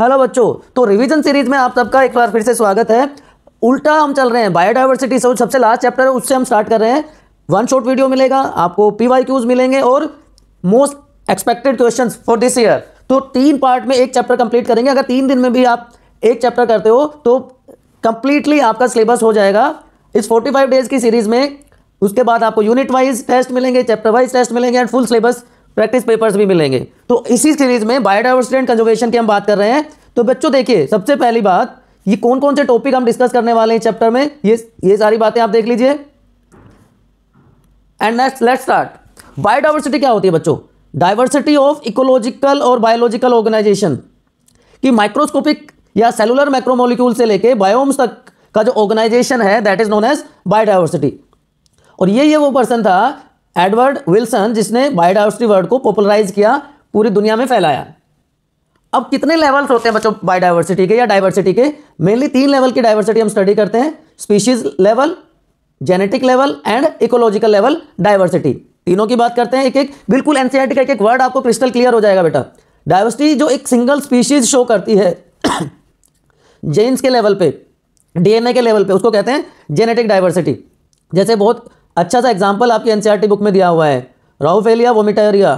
hello बच्चों तो revision series में आप सबका एक बार फिर से स्वागत है उल्टा हम चल रहे हैं बायोडाइवर्सिटी से सबसे लास्ट चैप्टर है उससे हम स्टार्ट कर रहे हैं वन शॉट वीडियो मिलेगा आपको पी वाई क्यूज मिलेंगे और most expected question for this year तो तीन पार्ट में एक चैप्टर कंप्लीट करेंगे अगर तीन दिन में भी आप एक चैप्टर करते हो तो कंप्लीटली आपका सिलेबस हो जाएगा इस फोर्टी फाइव डेज की सीरीज में उसके बाद आपको यूनिट वाइज टेस्ट मिलेंगे चैप्टर वाइज टेस्ट मिलेंगे and full syllabus practice papers भी मिलेंगे तो इसी सीरीज में बायोडाइवर्सिटी एंड कंजर्वेशन की हम बात कर रहे हैं तो बच्चों देखिए सबसे पहली बात ये कौन कौन से टॉपिक हम डिस्कस करने वाले हैं चैप्टर में ये ये सारी बातें आप देख लीजिए and next let start biodiversity क्या होती है बच्चों डाइवर्सिटी ऑफ इकोलॉजिकल और बायोलॉजिकल ऑर्गेनाइजेशन कि माइक्रोस्कोपिक या सेलुलर माइक्रोमोलिक्यूल से लेके बायोम्स तक का जो ऑर्गेनाइजेशन है that is known as biodiversity और ये ये वो पर्सन था एडवर्ड विल्सन जिसने बायोडाइवर्सिटी वर्ड को पॉपुलराइज किया पूरी दुनिया में फैलाया अब कितने लेवल्स होते हैं बच्चों बायोडाइवर्सिटी के या डाइवर्सिटी के मेनली तीन लेवल की डाइवर्सिटी हम स्टडी करते हैं species level genetic level and ecological level diversity तीनों की बात करते हैं एक एक बिल्कुल एनसीआरटी का एक एक वर्ड आपको क्रिस्टल क्लियर हो जाएगा बेटा डाइवर्सिटी जो एक सिंगल स्पीशीज शो करती है जेन्स के लेवल पे डीएनए के लेवल पे उसको कहते हैं जेनेटिक डाइवर्सिटी जैसे बहुत अच्छा सा एग्जाम्पल आपके एनसीईआरटी बुक e में दिया हुआ है राहुफेलिया वोमिटेरिया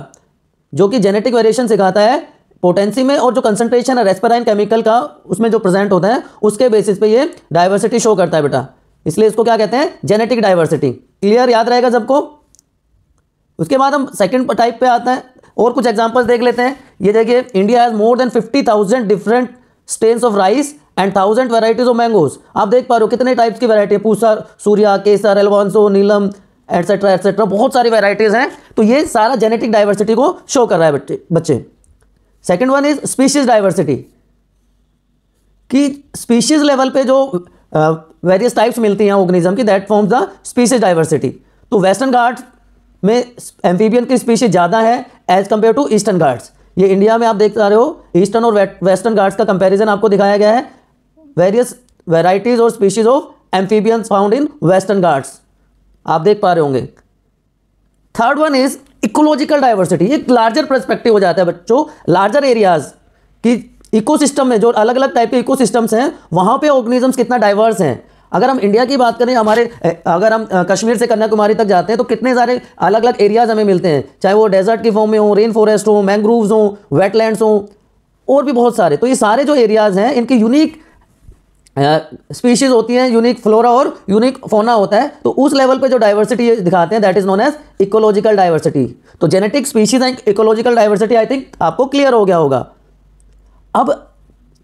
जो कि जेनेटिक वेरिएशन सिखाता है पोटेंसी में और जो कंसनट्रेशन है रेस्पेराइन केमिकल का उसमें जो प्रेजेंट होता है उसके बेसिस पे ये डाइवर्सिटी शो करता है बेटा इसलिए इसको क्या कहते हैं जेनेटिक डायवर्सिटी क्लियर याद रहेगा सबको उसके बाद हम सेकेंड टाइप पे आते हैं और कुछ एग्जाम्पल्स देख लेते हैं ये देखिए India has more than fifty thousand different strains of rice and thousand varieties of mangoes आप देख पा रहे हो कितने टाइप्स की वेराइटी है पूसा सूर्या केसर एलवानसो नीलम एटसेट्रा एटसेट्रा बहुत सारी वेराइटीज़ हैं तो ये सारा जेनेटिक डाइवर्सिटी को शो कर रहा है बच्चे second one is species diversity कि स्पीशीज लेवल पे जो वेरियस uh, टाइप्स मिलती हैं ऑर्गेनिज्म की that forms the species diversity तो वेस्टर्न घाट में एम्फीबियन की स्पीशीज ज़्यादा है as compare to eastern Ghats ये इंडिया में आप देख पा रहे हो ईस्टर्न और वेस्टर्न गार्ड्स का कंपेरिजन आपको दिखाया गया है वेरियस वेराइटीज़ और species of amphibians found in western Ghats आप देख पा रहे होंगे third one is ecological diversity एक लार्जर परस्पेक्टिव हो जाता है बच्चों लार्जर एरियाज की इकोसिस्टम में जो अलग अलग टाइप के इकोसिस्टम्स हैं वहाँ पे ऑर्गेनिजम्स कितना डाइवर्स हैं अगर हम इंडिया की बात करें हमारे अगर हम कश्मीर से कन्याकुमारी तक जाते हैं तो कितने सारे अलग अलग एरियाज़ हमें मिलते हैं चाहे वो डेजर्ट की फॉर्म में हो रेन फॉरेस्ट हो मैंग्रोव्स हों वेटलैंड्स हों और भी बहुत सारे तो ये सारे जो एरियाज़ हैं इनके यूनिक स्पीशीज़ होती हैं यूनिक फ्लोरा और यूनिक फोना होता है तो उस लेवल पे जो डाइवर्सिटी दिखाते हैं that is known as ecological diversity तो genetic species and ecological diversity I think आपको क्लियर हो गया होगा अब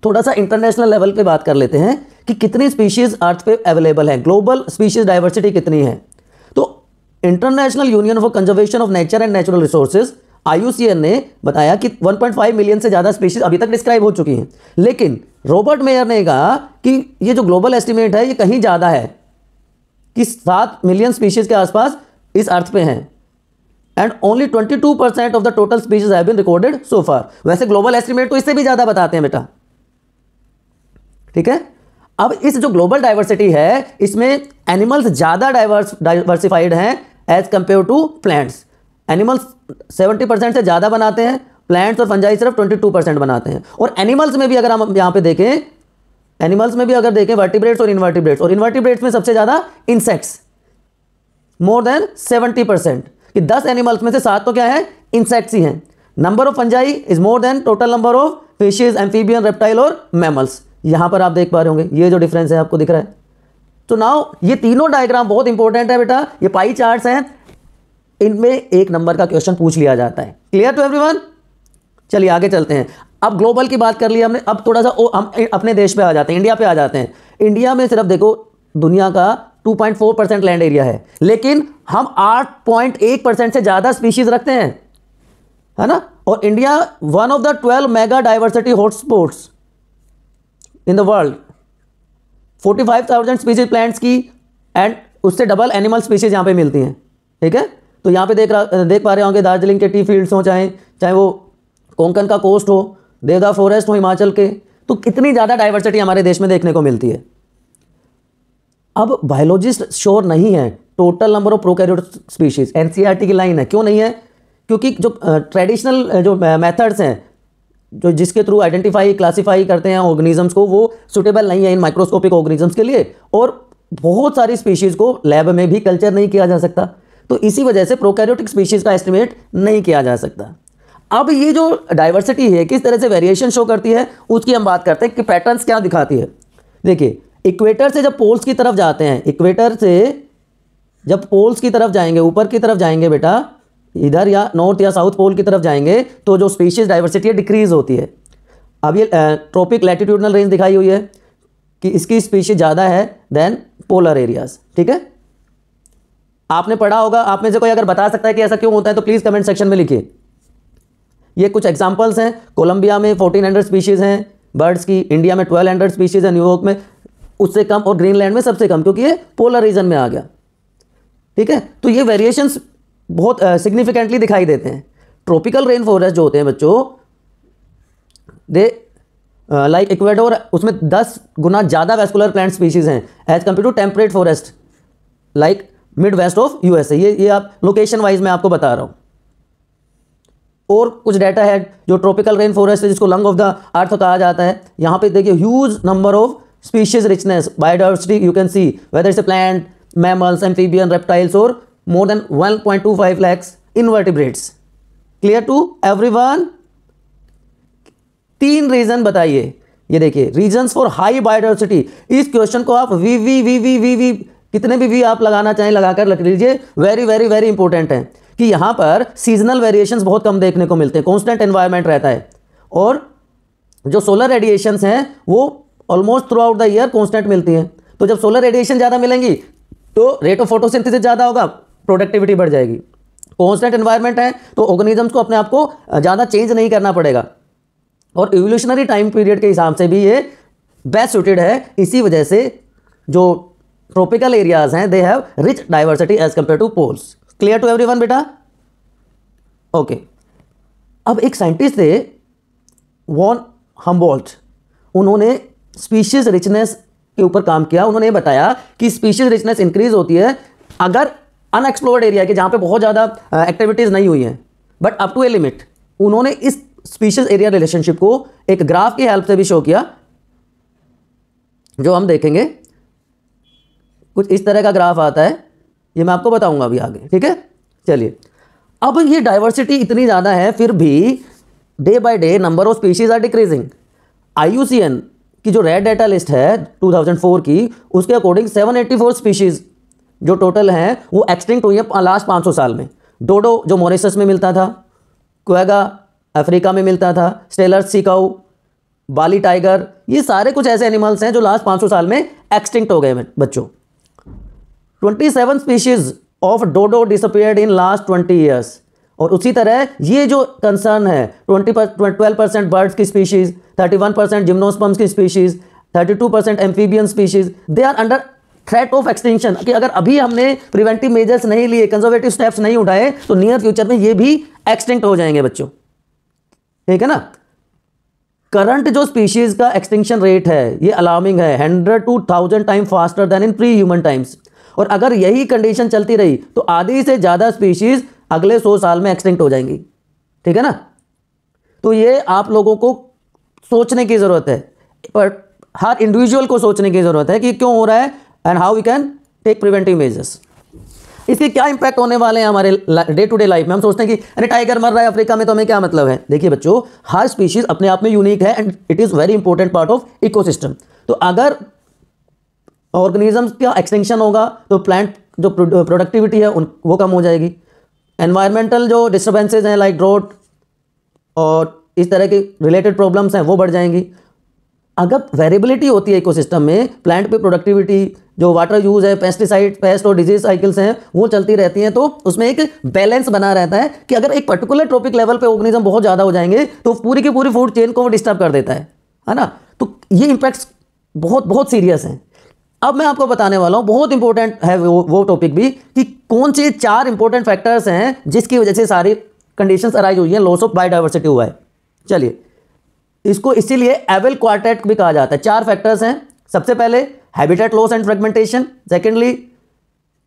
थोड़ा सा इंटरनेशनल लेवल पे बात कर लेते हैं कि कितनी स्पीशीज़ अर्थ पे अवेलेबल है ग्लोबल स्पीशीज़ डाइवर्सिटी कितनी है तो International Union for Conservation of Nature and Natural Resources IUCN ने बताया कि 1.5 मिलियन से ज़्यादा स्पीशीज़ अभी तक डिस्क्राइब हो चुकी हैं लेकिन रॉबर्ट मेयर ने कहा कि ये जो ग्लोबल एस्टिमेट है ये कहीं ज़्यादा है कि सात मिलियन स्पीशीज़ के आसपास इस अर्थ पे हैं and only twenty two percent of the total species have been recorded so far वैसे ग्लोबल एस्टिमेट तो इससे भी ज़्यादा बताते हैं बेटा ठीक है अब इस जो ग्लोबल डाइवर्सिटी है इसमें एनिमल्स ज़्यादा डाइवर्स डाइवर्सिफाइड हैं as compare to plants animals seventy percent से ज़्यादा बनाते हैं प्लांट्स और फंजाई सिर्फ ट्वेंटी टू परसेंट बनाते हैं और एनिमल्स में भी अगर हम यहाँ पे देखें एनिमल्स में भी अगर देखें वर्टिब्रेट्स और इन्वर्टिब्रेट्स और इन्वर्टिब्रेट्स में सबसे ज़्यादा insects more than seventy percent कि दस एनिमल्स में से सात तो क्या है इंसेक्ट्स ही हैं number of fungi is more than total number of fishes amphibian reptile और मैमल्स यहां पर आप देख पा रहे होंगे ये जो डिफरेंस है आपको दिख रहा है तो नाउ ये तीनों डायग्राम बहुत इंपॉर्टेंट है बेटा ये पाई चार्ट्स हैं इनमें एक नंबर का क्वेश्चन पूछ लिया जाता है क्लियर टू एवरी चलिए आगे चलते हैं अब ग्लोबल की बात कर ली हमने अब थोड़ा सा ओ, हम अपने देश पे आ जाते हैं इंडिया पे आ जाते हैं इंडिया में सिर्फ देखो दुनिया का 2.4 परसेंट लैंड एरिया है लेकिन हम 8.1 परसेंट से ज़्यादा स्पीशीज़ रखते हैं है ना और India one of the twelve mega diversity hotspots in the world 45,000 species plants की एंड उससे डबल एनिमल स्पीसीज यहाँ पे मिलती हैं ठीक है तो यहाँ पे देख रहा देख पा रहे होंगे दार्जिलिंग के टी फील्ड्स हों चाहे चाहे वो कोंकण का कोस्ट हो देवदा फॉरेस्ट हो हिमाचल के तो कितनी ज़्यादा डाइवर्सिटी हमारे देश में देखने को मिलती है अब बायोलॉजिस्ट श्योर नहीं है total number of prokaryote species NCERT की लाइन है क्यों नहीं है क्योंकि जो ट्रेडिशनल जो मेथड्स हैं जो जिसके थ्रू आइडेंटिफाई क्लासीफाई करते हैं ऑर्गेनिजम्स को वो सुटेबल नहीं है इन माइक्रोस्कोपिक ऑर्गेनिजम्स के लिए और बहुत सारी स्पीशीज़ को लैब में भी कल्चर नहीं किया जा सकता तो इसी वजह से प्रोकैरियोटिक स्पीशीज़ का एस्टिमेट नहीं किया जा सकता अब ये जो डाइवर्सिटी है किस तरह से वेरिएशन शो करती है उसकी हम बात करते हैं कि पैटर्न्स क्या दिखाती है देखिए इक्वेटर से जब पोल्स की तरफ जाते हैं इक्वेटर से जब पोल्स की तरफ जाएंगे ऊपर की तरफ जाएंगे बेटा इधर या नॉर्थ या साउथ पोल की तरफ जाएंगे तो जो स्पीशीज डाइवर्सिटी है डिक्रीज होती है अब ये ट्रॉपिक लैटिट्यूडनल रेंज दिखाई हुई है कि इसकी स्पीशीज ज़्यादा है देन पोलर एरियाज ठीक है आपने पढ़ा होगा आप में से कोई अगर बता सकता है कि ऐसा क्यों होता है तो प्लीज़ कमेंट सेक्शन में लिखिए ये कुछ एग्जाम्पल्स हैं कोलंबिया में फोर्टीन हंड्रेड स्पीशीज़ हैं बर्ड्स की इंडिया में ट्वेल्व हंड्रेड स्पीशीज़ है न्यूयॉर्क में उससे कम और ग्रीनलैंड में सबसे कम क्योंकि ये पोलर रीजन में आ गया ठीक है तो ये वेरिएशंस बहुत सिग्निफिकेंटली दिखाई देते हैं ट्रॉपिकल रेन फॉरेस्ट जो होते हैं बच्चों दे लाइक इक्वेडोर उसमें दस गुना ज़्यादा वेस्कुलर प्लांट स्पीशीज़ हैं as compare to temperate forest like Midwest of USA ये ये आप लोकेशन वाइज मैं आपको बता रहा हूँ और कुछ डाटा है जो ट्रॉपिकल रेन फॉरेस्ट है जिसको लंग ऑफ द अर्थ कहा जाता है यहाँ पे देखिए huge number of species richness biodiversity you can see whether it's plant mammals amphibian reptiles और more than 1.25 lakhs invertebrates clear to one तीन रीजन बताइए ये देखिए रीजन फॉर हाई बायोडाइवर्सिटी इस क्वेश्चन को आप वी वी वी वी वी वी कितने भी वी आप लगाना चाहें लगाकर रख लीजिए वेरी वेरी वेरी इंपॉर्टेंट है कि यहां पर सीजनल वेरिएशन बहुत कम देखने को मिलते हैं कॉन्स्टेंट एनवायरमेंट रहता है और जो सोलर रेडिएशन हैं वो almost throughout the year constant मिलती हैं तो जब सोलर रेडिएशन ज़्यादा मिलेंगी तो रेट ऑफ फोटोसिंथेसिस ज़्यादा होगा प्रोडक्टिविटी बढ़ जाएगी कॉन्स्टेंट इन्वायरमेंट है तो ऑर्गेनिजम्स को अपने आप को ज़्यादा चेंज नहीं करना पड़ेगा और एवोल्यूशनरी टाइम पीरियड के हिसाब से भी ये बेस्ट सुटेड है इसी वजह से जो ट्रॉपिकल एरियाज हैं they have rich diversity as compare to poles clear to everyone बेटा ओके अब एक साइंटिस्ट थे वॉन हम्बोल्ट उन्होंने स्पीशीज रिचनेस के ऊपर काम किया उन्होंने बताया कि स्पीशीज रिचनेस इंक्रीज होती है अगर अनएक्सप्लोर्ड एरिया के जहाँ पे बहुत ज़्यादा एक्टिविटीज़ नहीं हुई हैं but up to a limit उन्होंने इस स्पीशीज एरिया रिलेशनशिप को एक ग्राफ की हेल्प से भी शो किया जो हम देखेंगे कुछ इस तरह का ग्राफ आता है ये मैं आपको बताऊंगा अभी आगे ठीक है चलिए अब ये डाइवर्सिटी इतनी ज़्यादा है फिर भी day by day number of species are decreasing I की जो रेड डेटा लिस्ट है 2004 की उसके अकॉर्डिंग 784 स्पीशीज़ जो टोटल हैं वो एक्सटिंक्ट हुई है लास्ट पाँच साल में डोडो जो मॉरिसस में मिलता था क्वेगा अफ्रीका में मिलता था स्टेलर सिकाऊ बाली टाइगर ये सारे कुछ ऐसे एनिमल्स हैं जो लास्ट पाँच साल में एक्सटिंक्ट हो गए बच्चों twenty seven species of dodo disappeared in last twenty years और उसी तरह ये जो कंसर्न है ट्वेंटी ट्वेल्व परसेंट बर्ड्स की species thirty one percent gymnosperms की species thirty two percent amphibian species they are under threat of extension कि अगर अभी हमने प्रिवेंटिव मेजर्स नहीं लिए कंजर्वेटिव स्टेप्स नहीं उठाए तो नियर फ्यूचर में ये भी एक्सटेंक्ट हो जाएंगे बच्चों ठीक है ना करंट जो स्पीशीज का एक्सटिंक्शन रेट है ये अलार्मिंग है hundred to thousand time faster than in pre human times और अगर यही कंडीशन चलती रही तो आधी से ज़्यादा स्पीशीज अगले सौ साल में एक्सटिंक्ट हो जाएंगी ठीक है ना तो ये आप लोगों को सोचने की ज़रूरत है पर हर इंडिविजुअल को सोचने की ज़रूरत है कि क्यों हो रहा है and how we can take preventive measures इसके क्या इंपैक्ट होने वाले हैं हमारे डे टू डे लाइफ में हम सोचते हैं कि अरे टाइगर मर रहा है अफ्रीका में तो हमें क्या मतलब है देखिए बच्चों हर स्पीशीज़ अपने आप में यूनिक है and it is very important part of ecosystem तो अगर ऑर्गेनिजम्स का एक्सटेंशन होगा तो प्लांट जो प्रोडक्टिविटी है उन वो कम हो जाएगी एनवायरमेंटल जो डिस्टर्बेंसेज हैं लाइक ड्रोट और इस तरह के रिलेटेड प्रॉब्लम्स हैं वो बढ़ जाएंगी अगर वेरेबिलिटी होती है इकोसिस्टम में प्लांट पे प्रोडक्टिविटी जो वाटर यूज है पेस्टिसाइड पेस्ट और डिजीज साइकिल्स हैं वो चलती रहती हैं तो उसमें एक बैलेंस बना रहता है कि अगर एक पर्टिकुलर ट्रॉपिक लेवल पे ऑर्गेनिज्म बहुत ज़्यादा हो जाएंगे तो पूरी की पूरी फूड चेन को वो डिस्टर्ब कर देता है है ना तो ये इम्पैक्ट्स बहुत बहुत सीरियस हैं अब मैं आपको बताने वाला हूँ बहुत इंपॉर्टेंट है वो वो टॉपिक भी कि कौन से चार इंपॉर्टेंट फैक्टर्स हैं जिसकी वजह से सारी कंडीशन अराइज हुई हैं लॉस ऑफ बायोडाइवर्सिटी हुआ है चलिए इसको इसीलिए एवेल क्वार्टेट भी कहा जाता है चार फैक्टर्स हैं सबसे पहले habitat loss and fragmentation secondly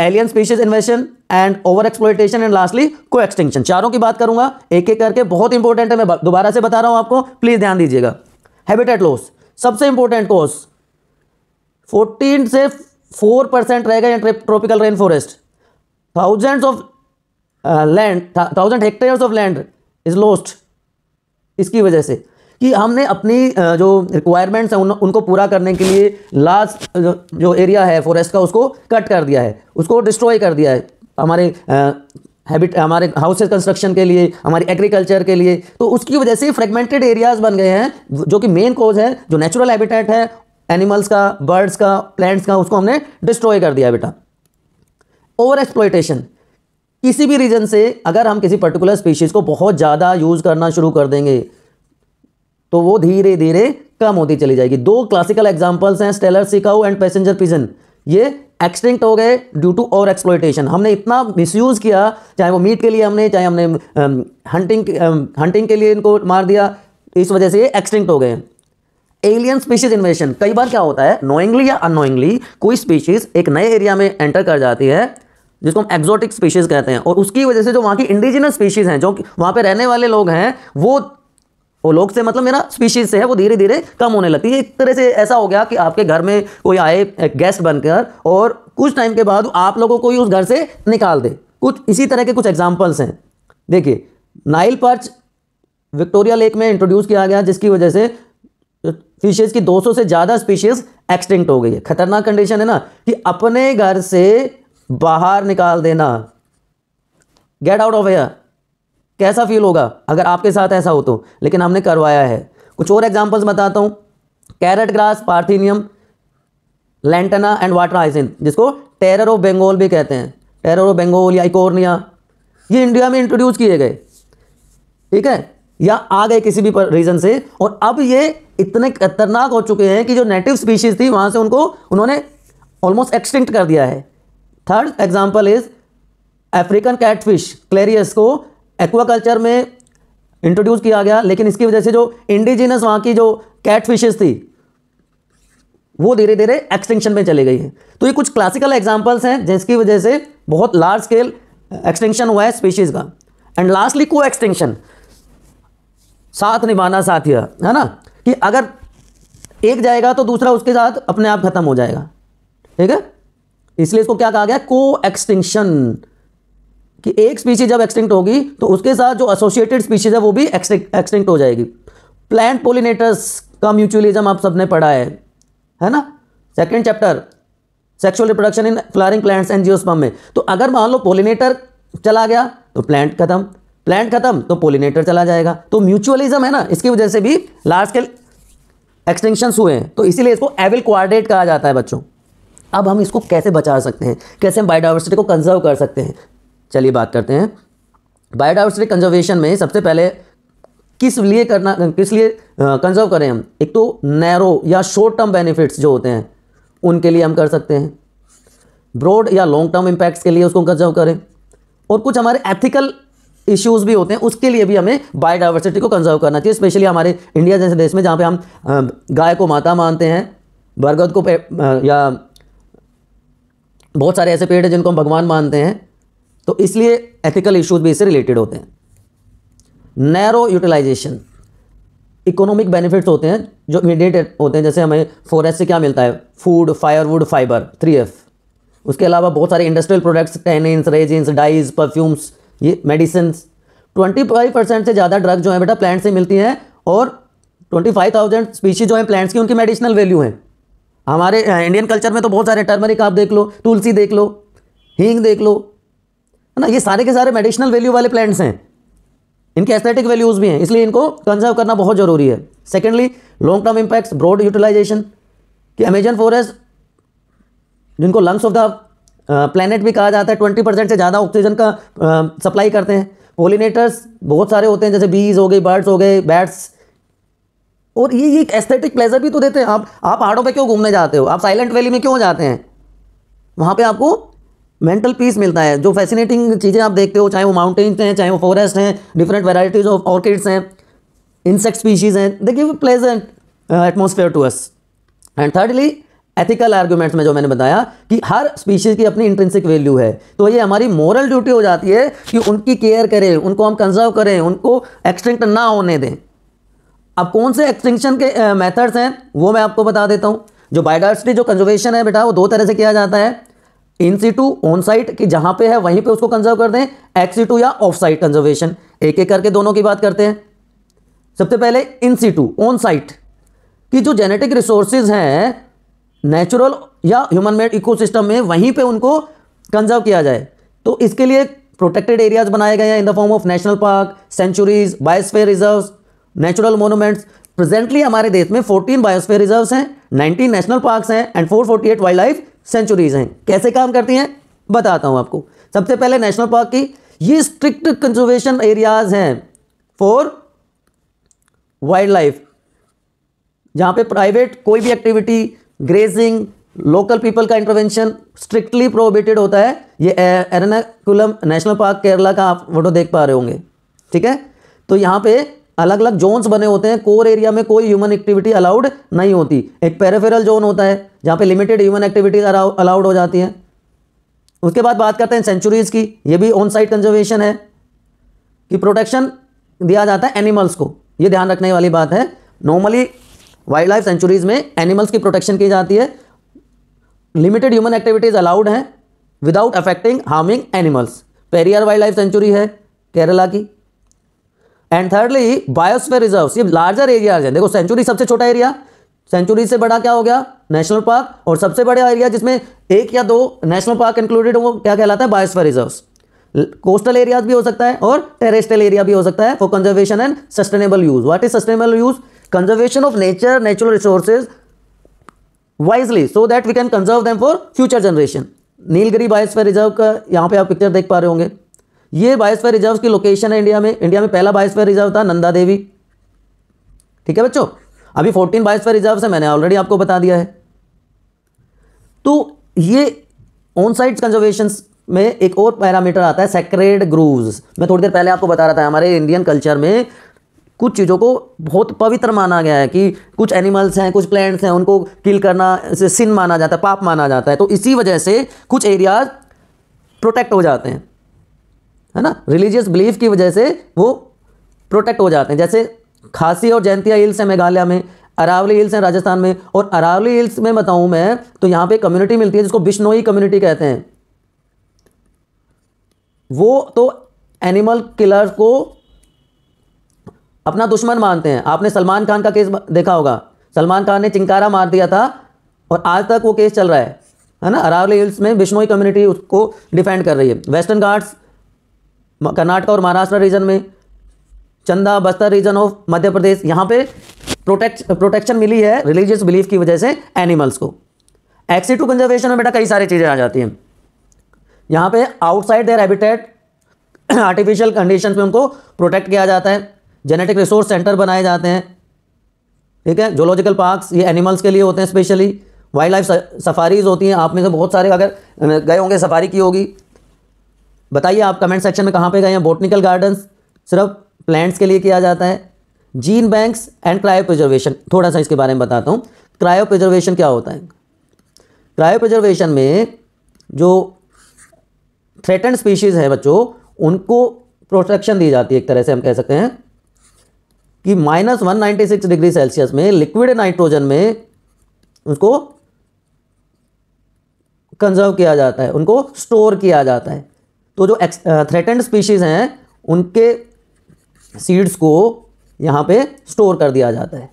alien species invasion and over exploitation and lastly co extension चारों की बात करूंगा एक एक करके बहुत इंपॉर्टेंट है मैं दोबारा से बता रहा हूं आपको प्लीज ध्यान दीजिएगा हैबिटेट लॉस सबसे इंपॉर्टेंट कॉज 14 से 4 परसेंट रहेगा tropical rain forest thousand of land thousand hectare of land is lost इसकी वजह से कि हमने अपनी जो रिक्वायरमेंट्स हैं उन, उनको पूरा करने के लिए लास्ट जो, जो एरिया है फॉरेस्ट का उसको कट कर दिया है उसको डिस्ट्रॉय कर दिया है हमारे हैबिट हमारे हाउसेज कंस्ट्रक्शन के लिए हमारे एग्रीकल्चर के लिए तो उसकी वजह से फ्रेगमेंटेड एरियाज बन गए हैं जो कि मेन कॉज है जो नेचुरल हैबिटेट है एनिमल्स का बर्ड्स का प्लांट्स का उसको हमने डिस्ट्रॉय कर दिया बेटा ओवर एक्सप्लोइटेशन किसी भी रीजन से अगर हम किसी पर्टिकुलर स्पीशीज़ को बहुत ज़्यादा यूज़ करना शुरू कर देंगे तो वो धीरे धीरे कम होती चली जाएगी दो क्लासिकल एग्जाम्पल्स हैं Steller sea cow and passenger pigeon ये एक्सटिंक्ट हो गए ड्यू टू ओवर एक्सप्लोइटेशन हमने इतना मिसयूज़ किया चाहे वो मीट के लिए हमने चाहे हमने हंटिंग um, हंटिंग um, के लिए इनको मार दिया इस वजह से ये एक्सटिंक्ट हो गए एलियन स्पीशीज इन्वेशन कई बार क्या होता है नोइंगली या अनोइंगली कोई स्पीशीज एक नए एरिया में एंटर कर जाती है जिसको हम एक्जोटिक स्पीशीज कहते हैं और उसकी वजह से जो वहाँ की इंडिजिनस स्पीशीज हैं जो वहाँ पे रहने वाले लोग हैं वो वो लोग से मतलब मेरा स्पीशीज से है वो धीरे धीरे कम होने लगती है एक तरह से ऐसा हो गया कि आपके घर में कोई आए गेस्ट बनकर और कुछ टाइम के बाद आप लोगों को ही उस घर से निकाल दे कुछ इसी तरह के कुछ एग्जाम्पल्स हैं देखिए नाइल पर्च विक्टोरिया लेक में इंट्रोड्यूस किया गया जिसकी वजह से फिशेज़ की 200 से ज़्यादा स्पीशीज़ एक्सटिंक्ट हो गई है खतरनाक कंडीशन है ना कि अपने घर से बाहर निकाल देना गेट आउट ऑफ एयर कैसा फील होगा अगर आपके साथ ऐसा हो तो लेकिन हमने करवाया है कुछ और एग्जाम्पल्स बताता हूँ carrot grass parthenium lantana and water hyacinth जिसको टेरर ऑफ बंगाल भी कहते हैं टेरर ऑफ बंगाल या इकोर्निया ये इंडिया में इंट्रोड्यूस किए गए ठीक है या आ गए किसी भी रीज़न से और अब ये इतने खतरनाक हो चुके हैं कि जो नेटिव स्पीशीज़ थी वहाँ से उनको उन्होंने ऑलमोस्ट एक्सटिंक्ट कर दिया है third example is African catfish Clarias को एक्वाकल्चर में इंट्रोड्यूस किया गया लेकिन इसकी वजह से जो इंडिजिनस वहां की जो कैट फिशेज थी वो धीरे धीरे एक्सटेंशन में चली गई है तो ये कुछ क्लासिकल एग्जाम्पल्स हैं जिसकी वजह से बहुत लार्ज स्केल एक्सटेंशन हुआ है स्पीशीज़ का एंड लास्टली को एक्सटेंशन साथ निभाना यह है ना कि अगर एक जाएगा तो दूसरा उसके साथ अपने आप खत्म हो जाएगा ठीक है इसलिए इसको क्या कहा गया को एक्सटेंशन कि एक स्पीशीज जब एक्सटिंक्ट होगी तो उसके साथ जो एसोसिएटेड स्पीशीज है वो भी एक्सटिंक्ट हो जाएगी प्लांट पोलिनेटर्स का म्यूचुअलिज्म आप सबने पढ़ा है है ना second chapter sexual reproduction in flowering plants and जियोस्पम में तो अगर मान लो पोलिनेटर चला गया तो प्लांट खत्म प्लांट खत्म तो पोलिनेटर चला जाएगा तो म्यूचुअलिज्म है ना इसकी वजह से भी लार्ज स्केल एक्सटेंशन हुए हैं तो इसीलिए इसको एविल क्वाड्रेट कहा जाता है बच्चों अब हम इसको कैसे बचा सकते हैं कैसे हम बायोडाइवर्सिटी को कंजर्व कर सकते हैं चलिए बात करते हैं बायोडाइवर्सिटी कंजर्वेशन में सबसे पहले किस लिए करना किस लिए कंजर्व करें हम एक तो नैरो या शॉर्ट टर्म बेनिफिट्स जो होते हैं उनके लिए हम कर सकते हैं ब्रॉड या लॉन्ग टर्म इम्पैक्ट्स के लिए उसको कंजर्व करें और कुछ हमारे एथिकल इश्यूज भी होते हैं उसके लिए भी हमें बायोडाइवर्सिटी को कंजर्व करना चाहिए स्पेशली हमारे इंडिया जैसे देश में जहाँ पे हम गाय को माता मानते हैं बरगद को या बहुत सारे ऐसे पेड़ हैं जिनको हम भगवान मानते हैं तो इसलिए एथिकल इश्यूज भी इससे रिलेटेड होते हैं नैरो यूटिलाइजेशन इकोनॉमिक बेनिफिट्स होते हैं जो इमीडिएट होते हैं जैसे हमें फॉरेस्ट से क्या मिलता है food firewood fibre three F उसके अलावा बहुत सारे industrial products tannins resins dyes perfumes ये मेडिसिन ट्वेंटी फाइव परसेंट से ज़्यादा ड्रग जो है बेटा प्लांट से मिलती हैं और ट्वेंटी फाइव थाउजेंड स्पीशीज जो हैं प्लांट्स की उनकी मेडिसिनल वैल्यू हैं हमारे इंडियन कल्चर में तो बहुत सारे टर्मरिक आप देख लो तुलसी देख लो हींग देख लो है ना ये सारे के सारे मेडिसिनल वैल्यू वाले प्लांट्स हैं इनके एस्थेटिक वैल्यूज़ भी हैं इसलिए इनको कंजर्व करना बहुत ज़रूरी है secondly long term impacts broad utilization कि अमेजन फॉरेस्ट जिनको लंग्स ऑफ द प्लानट भी कहा जाता है ट्वेंटी परसेंट से ज़्यादा ऑक्सीजन का सप्लाई uh, करते हैं पोलिनेटर्स बहुत सारे होते हैं जैसे बीज हो गए बर्ड्स हो गए बैट्स और ये ये एक एस्थेटिक प्लेजर भी तो देते हैं आप आप पहाड़ों पे क्यों घूमने जाते हो आप साइलेंट वैली में क्यों जाते हैं वहाँ पे आपको मेंटल पीस मिलता है जो फैसिनेटिंग चीज़ें आप देखते हो चाहे वो माउंटेन्स हैं चाहे वो फॉरेस्ट हैं डिफरेंट वेराइटीज़ ऑफ ऑर्किड्स हैं इंसेक्ट स्पीशीज़ हैं they give pleasant atmosphere to us and thirdly ethical arguments में जो मैंने बताया कि हर स्पीशीज़ की अपनी इंट्रेंसिक वैल्यू है तो ये हमारी मॉरल ड्यूटी हो जाती है कि उनकी केयर करें उनको हम कंजर्व करें उनको एक्सटिंक्ट ना होने दें अब कौन से एक्सटिंक्शन के मेथड्स uh, हैं वो मैं आपको बता देता हूँ जो बायोडाइवर्सिटी जो कंजर्वेशन है बेटा वो दो तरह से किया जाता है in situ on site की जहां पे है वहीं पे उसको कंजर्व कर दें एक्स टू या ऑफ साइट कंजर्वेशन एक एक करके दोनों की बात करते हैं सबसे पहले in situ on site की जो जेनेटिक रिसोर्सेज हैं नेचुरल या ह्यूमन मेड इकोसिस्टम में वहीं पे उनको कंजर्व किया जाए तो इसके लिए प्रोटेक्टेड एरियाज बनाए गए हैं in the form of national park sanctuaries biosphere reserve natural monuments presently हमारे देश में 14 बायोस्फीयर रिजर्व्स हैं 19 नेशनल पार्क्स हैं एंड 448 वाइल्ड लाइफ सेंचुरीज हैं कैसे काम करती हैं बताता हूं आपको सबसे पहले नेशनल पार्क की ये स्ट्रिक्ट कंजर्वेशन एरियाज हैं फॉर वाइल्ड लाइफ जहां पे प्राइवेट कोई भी एक्टिविटी ग्रेजिंग लोकल पीपल का इंटरवेंशन स्ट्रिक्टली प्रोहिबिटेड होता है ये एरनाकुलम नेशनल पार्क केरला का आप फोटो देख पा रहे होंगे ठीक है तो यहां पे अलग अलग जोन्स बने होते हैं कोर एरिया में कोई ह्यूमन एक्टिविटी अलाउड नहीं होती एक पेरेफेरल जोन होता है जहाँ पे लिमिटेड ह्यूमन एक्टिविटी अलाउड हो जाती है उसके बाद बात करते हैं सेंचुरीज की ये भी ऑन साइड कंजर्वेशन है कि प्रोटेक्शन दिया जाता है एनिमल्स को ये ध्यान रखने वाली बात है नॉर्मली वाइल्ड लाइफ सेंचुरीज में एनिमल्स की प्रोटेक्शन की जाती है लिमिटेड ह्यूमन एक्टिविटीज़ अलाउड हैं without affecting harming animals Periyar wild life sanctuary है केरला की एंड थर्डली बायोस्फेयर रिजर्व ये लार्जर एरियाज हैं देखो सेंचुरी सबसे छोटा एरिया सेंचुरी से बड़ा क्या हो गया नेशनल पार्क और सबसे बड़ा एरिया जिसमें एक या दो नेशनल पार्क इंक्लूडेड वो क्या कहलाता है बायोस्फेयर रिजर्व कोस्टल एरियाज भी हो सकता है और टेरेस्टल एरिया भी हो सकता है for conservation and sustainable use what is sustainable use conservation of nature natural resources wisely so that we can conserve them for future generation Nilgiri biosphere reserve का यहां पे आप पिक्चर देख पा रहे होंगे ये बायोस्फेयर रिजर्व की लोकेशन है इंडिया में इंडिया में पहला बायोस्फेयर रिजर्व था नंदा देवी ठीक है बच्चों अभी फोर्टीन बायोस्फेयर रिजर्व है मैंने ऑलरेडी आपको बता दिया है तो ये ऑन साइड कंजर्वेशन में एक और पैरामीटर आता है सेक्रेड ग्रूव्स मैं थोड़ी देर पहले आपको बता रहा था हमारे इंडियन कल्चर में कुछ चीज़ों को बहुत पवित्र माना गया है कि कुछ एनिमल्स हैं कुछ प्लांट्स हैं उनको किल करना सिन माना जाता है पाप माना जाता है तो इसी वजह से कुछ एरियाज प्रोटेक्ट हो जाते हैं है ना रिलीजियस बिलीफ की वजह से वो प्रोटेक्ट हो जाते हैं जैसे खासी और जयंतिया हिल्स हैं मेघालय में अरावली हिल्स हैं राजस्थान में और अरावली हिल्स में बताऊं मैं तो यहाँ पे कम्युनिटी मिलती है जिसको बिश्नोई कम्युनिटी कहते हैं वो तो एनिमल किलर को अपना दुश्मन मानते हैं आपने सलमान खान का केस देखा होगा सलमान खान ने चिंकारा मार दिया था और आज तक वो केस चल रहा है है ना अरावली हिल्स में बिश्नोई कम्युनिटी उसको डिफेंड कर रही है वेस्टर्न घाट्स कर्नाटका और महाराष्ट्र रीजन में चंदा बस्तर रीजन ऑफ मध्य प्रदेश यहाँ पे प्रोटेक्ट प्रोटेक्शन मिली है रिलीजियस बिलीफ की वजह से एनिमल्स को एक्सी टू कंजर्वेशन में बेटा कई सारी चीज़ें आ जाती हैं यहाँ पे outside their habitat artificial condition में उनको प्रोटेक्ट किया जाता है जेनेटिक रिसोर्स सेंटर बनाए जाते हैं ठीक है जोलॉजिकल पार्क्स ये एनिमल्स के लिए होते हैं स्पेशली वाइल्ड लाइफ सफारीज होती हैं आप में से बहुत सारे अगर गए होंगे सफारी की होगी बताइए आप कमेंट सेक्शन में कहाँ पे गए हैं बोटनिकल गार्डन्स सिर्फ प्लांट्स के लिए किया जाता है gene banks and cryopreservation थोड़ा सा इसके बारे में बताता हूँ क्रायो प्रिजर्वेशन क्या होता है क्रायो प्रिजर्वेशन में जो थ्रेटन स्पीशीज़ है बच्चों उनको प्रोटेक्शन दी जाती है एक तरह से हम कह सकते हैं कि minus one ninety six degree Celsius में लिक्विड नाइट्रोजन में उसको कंजर्व किया जाता है उनको स्टोर किया जाता है तो जो थ्रेटेंड स्पीशीज़ हैं उनके सीड्स को यहाँ पे स्टोर कर दिया जाता है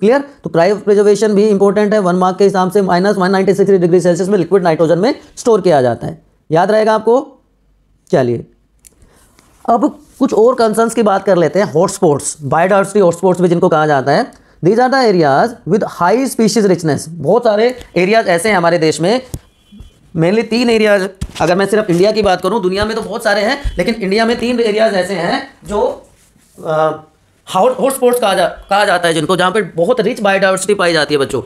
क्लियर तो क्राइव प्रिजर्वेशन भी इंपॉर्टेंट है वन मार्क के हिसाब से minus one ninety six degree Celsius में लिक्विड नाइट्रोजन में स्टोर किया जाता है याद रहेगा आपको चलिए अब कुछ और कंसर्न्स की बात कर लेते हैं हॉटस्पॉट्स स्पॉट्स बायोडावर्सिटी भी जिनको कहा जाता है these are the areas with high species richness बहुत सारे एरियाज ऐसे हैं हमारे देश में मेनली तीन एरियाज अगर मैं सिर्फ इंडिया की बात करूँ दुनिया में तो बहुत सारे हैं लेकिन इंडिया में तीन एरियाज ऐसे हैं जो हॉट स्पॉट्स कहा जा कहा जाता है जिनको जहाँ पर बहुत रिच बायोडाइवर्सिटी पाई जाती है बच्चों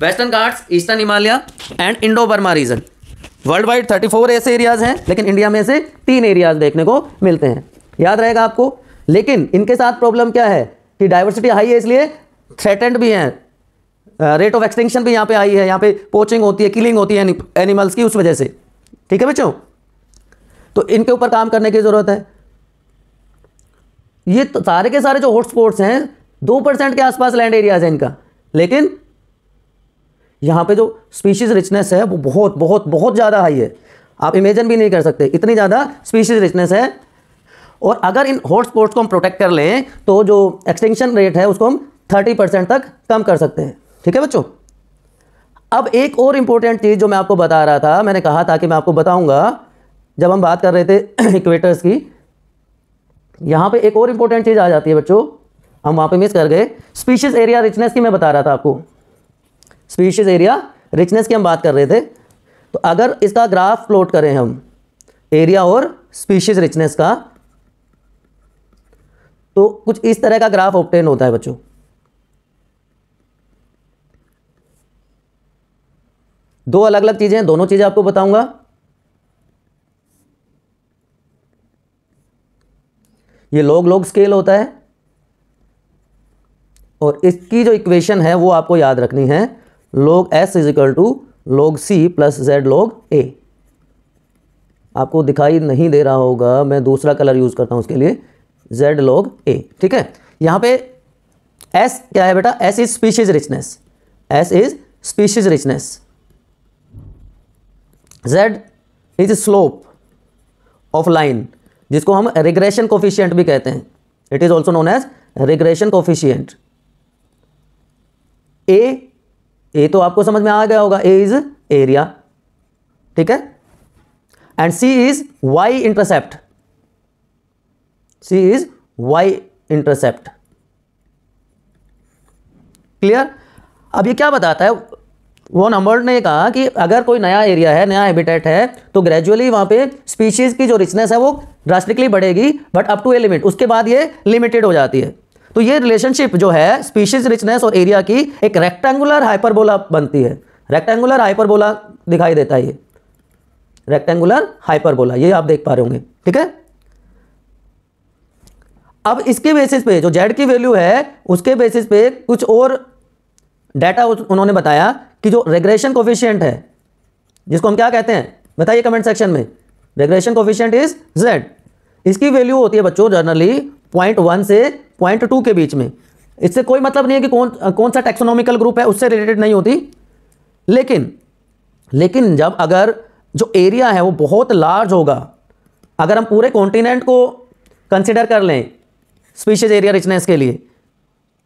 western Ghats eastern Himalaya and Indo Burma region worldwide thirty four ऐसे एरियाज हैं लेकिन इंडिया में से तीन एरियाज देखने को मिलते हैं याद रहेगा आपको लेकिन इनके साथ प्रॉब्लम क्या है कि डाइवर्सिटी हाई है इसलिए थ्रेटेंड भी हैं रेट ऑफ एक्सटेंशन भी यहाँ पे आई है यहाँ पे पोचिंग होती है किलिंग होती है एनिमल्स की उस वजह से ठीक है बच्चों तो इनके ऊपर काम करने की ज़रूरत है ये तो सारे के सारे जो हॉट स्पॉट्स हैं दो परसेंट के आसपास लैंड एरियाज़ हैं इनका लेकिन यहाँ पे जो स्पीशीज़ रिचनेस है वो बहुत बहुत बहुत ज़्यादा हाई है आप इमेजन भी नहीं कर सकते इतनी ज़्यादा स्पीशीज़ रिचनेस है और अगर इन हॉट स्पॉट्स को हम प्रोटेक्ट कर लें तो जो एक्सटेंशन रेट है उसको हम थर्टी परसेंट तक कम कर सकते हैं ठीक है बच्चों अब एक और इम्पोर्टेंट चीज़ जो मैं आपको बता रहा था मैंने कहा था कि मैं आपको बताऊंगा जब हम बात कर रहे थे इक्वेटर्स की यहाँ पे एक और इंपॉर्टेंट चीज़ आ जाती है बच्चों हम वहाँ पे मिस कर गए स्पीशीज़ एरिया रिचनेस की मैं बता रहा था आपको स्पीशीज़ एरिया रिचनेस की हम बात कर रहे थे तो अगर इसका ग्राफ प्लॉट करें हम एरिया और स्पीशीज़ रिचनेस का तो कुछ इस तरह का ग्राफ ऑप्टेन होता है बच्चों दो अलग अलग चीज़ें हैं दोनों चीज़ें आपको बताऊंगा ये लोग लोग स्केल होता है और इसकी जो इक्वेशन है वो आपको याद रखनी है लोग एस इज इक्वल टू लोग सी प्लस जेड लोग ए आपको दिखाई नहीं दे रहा होगा मैं दूसरा कलर यूज़ करता हूं उसके लिए जेड लोग ए ठीक है यहां पे एस क्या है बेटा S is species richness S is species richness Z is slope of line जिसको हम रिग्रेशन कोफिशियंट भी कहते हैं it is also known as regression coefficient ए ए तो आपको समझ में आ गया होगा ए इज एरिया ठीक है and C is Y intercept C is Y intercept clear अब ये क्या बताता है वॉन हम्बर्ट ने कहा कि अगर कोई नया एरिया है नया हैबिटेट है तो ग्रेजुअली वहाँ पे स्पीशीज़ की जो रिचनेस है वो ड्रास्टिकली बढ़ेगी but up to a limit उसके बाद ये लिमिटेड हो जाती है तो ये रिलेशनशिप जो है स्पीशीज रिचनेस और एरिया की एक रेक्टेंगुलर हाइपरबोला बनती है रेक्टेंगुलर हाइपरबोला दिखाई देता है ये रेक्टेंगुलर हाइपरबोला ये आप देख पा रहे होंगे ठीक है अब इसके बेसिस पे जो जेड की वैल्यू है उसके बेसिस पे कुछ और डाटा उन्होंने बताया कि जो रेग्रेशन कोफिशियंट है जिसको हम क्या कहते हैं बताइए कमेंट सेक्शन में रेग्रेशन कोफिशियंट इज जेड इसकी वैल्यू होती है बच्चों जनरली पॉइंट वन से पॉइंट टू के बीच में इससे कोई मतलब नहीं है कि कौन कौन सा टेक्सोनॉमिकल ग्रुप है उससे रिलेटेड नहीं होती लेकिन लेकिन जब अगर जो एरिया है वो बहुत लार्ज होगा अगर हम पूरे कॉन्टिनेंट को कंसिडर कर लें स्पीशीज एरिया रिचनेस के लिए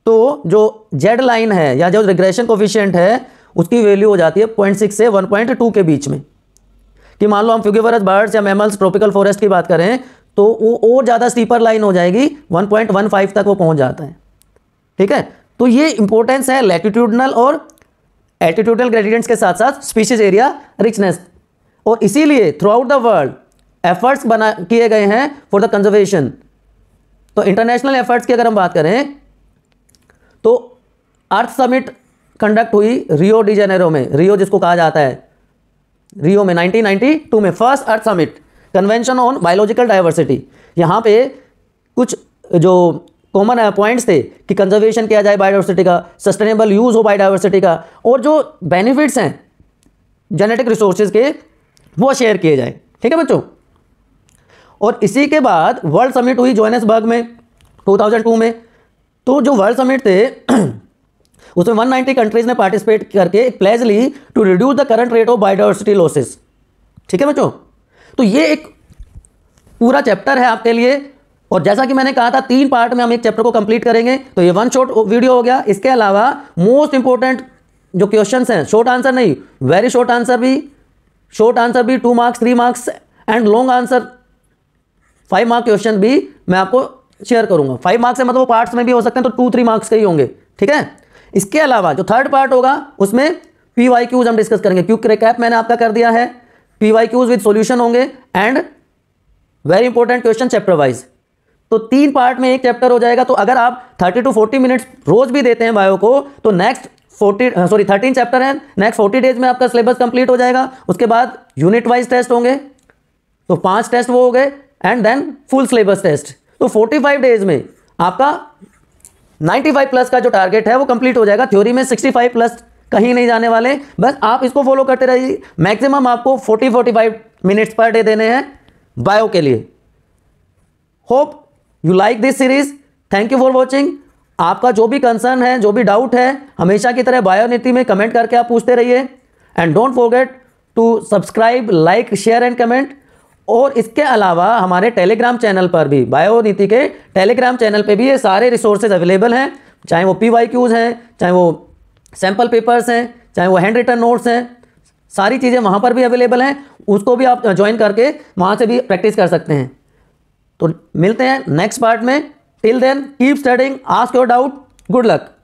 तो जो जेड लाइन है या जो रिग्रेशन कोफिशियंट है उसकी वैल्यू हो जाती है पॉइंट सिक्स से वन पॉइंट टू के बीच में कि मान लो हम फ्यूगेवरस बर्ड्स या मेमल्स ट्रॉपिकल फॉरेस्ट की बात करें तो वो और ज़्यादा स्टीपर लाइन हो जाएगी वन पॉइंट वन फाइव तक वो पहुंच जाता है ठीक है तो ये इंपॉर्टेंस है लैटिट्यूडनल और एटीट्यूडल ग्रेडियंट्स के साथ साथ स्पीशीज एरिया रिचनेस और इसीलिए throughout the world efforts बना किए गए हैं फॉर द कंजर्वेशन तो इंटरनेशनल एफर्ट्स की अगर हम बात करें तो अर्थ समिट कंडक्ट हुई रियो जेनेरो में रियो जिसको कहा जाता है रियो में 1992 में first Earth summit convention on biological diversity यहाँ पे कुछ जो कॉमन पॉइंट्स थे कि कंजर्वेशन किया जाए बायोडाइवर्सिटी का सस्टेनेबल यूज़ हो बायोडाइवर्सिटी का और जो बेनिफिट्स हैं जेनेटिक रिसोर्सेज के वो शेयर किए जाए ठीक है बच्चों और इसी के बाद वर्ल्ड समिट हुई जोहनेसबर्ग में 2002 में तो जो वर्ल्ड समिट थे उसमें 190 कंट्रीज ने पार्टिसिपेट करके एक प्लेज ली to reduce the current rate of biodiversity losses ठीक है बच्चों तो ये एक पूरा चैप्टर है आपके लिए और जैसा कि मैंने कहा था तीन पार्ट में हम एक चैप्टर को कंप्लीट करेंगे तो ये वन शॉर्ट वीडियो हो गया इसके अलावा मोस्ट इंपॉर्टेंट जो क्वेश्चन हैं शॉर्ट आंसर नहीं वेरी शॉर्ट आंसर भी शॉर्ट आंसर भी two marks three marks and long answer five mark question भी मैं आपको शेयर करूंगा फाइव मार्क्स है मतलब वो पार्ट्स में भी हो सकते हैं तो टू थ्री मार्क्स के ही होंगे ठीक है इसके अलावा जो थर्ड पार्ट होगा उसमें पी वाई क्यूज हम डिस्कस करेंगे क्योंकि रिकैप मैंने आपका कर दिया है P Y Qs with solution होंगे and very important question chapter wise तो तीन पार्ट में एक चैप्टर हो जाएगा तो अगर आप थर्टी टू फोर्टी मिनट्स रोज भी देते हैं बायो को तो next forty sorry thirteen chapter है नेक्स्ट फोर्टी डेज में आपका सिलेबस कंप्लीट हो जाएगा उसके बाद यूनिट वाइज टेस्ट होंगे तो पांच टेस्ट वो हो गए and then full syllabus test तो 45 डेज में आपका 95 प्लस का जो टारगेट है वो कंप्लीट हो जाएगा थ्योरी में 65 प्लस कहीं नहीं जाने वाले बस आप इसको फॉलो करते रहिए मैक्सिमम आपको 40 45 मिनट्स पर डे देने हैं बायो के लिए hope you like this series thank you for watching आपका जो भी कंसर्न है जो भी डाउट है हमेशा की तरह बायो नीति में कमेंट करके आप पूछते रहिए and don't forget to subscribe like share and comment और इसके अलावा हमारे टेलीग्राम चैनल पर भी बायो नीति के टेलीग्राम चैनल पर भी ये सारे रिसोर्सेज अवेलेबल हैं चाहे वो पी वाई क्यूज़ हैं चाहे वो सैम्पल पेपर्स हैं चाहे वो हैंड रिटर्न नोट्स हैं सारी चीज़ें वहाँ पर भी अवेलेबल हैं उसको भी आप ज्वाइन करके वहाँ से भी प्रैक्टिस कर सकते हैं तो मिलते हैं नेक्स्ट पार्ट में till then keep studying ask your doubt good luck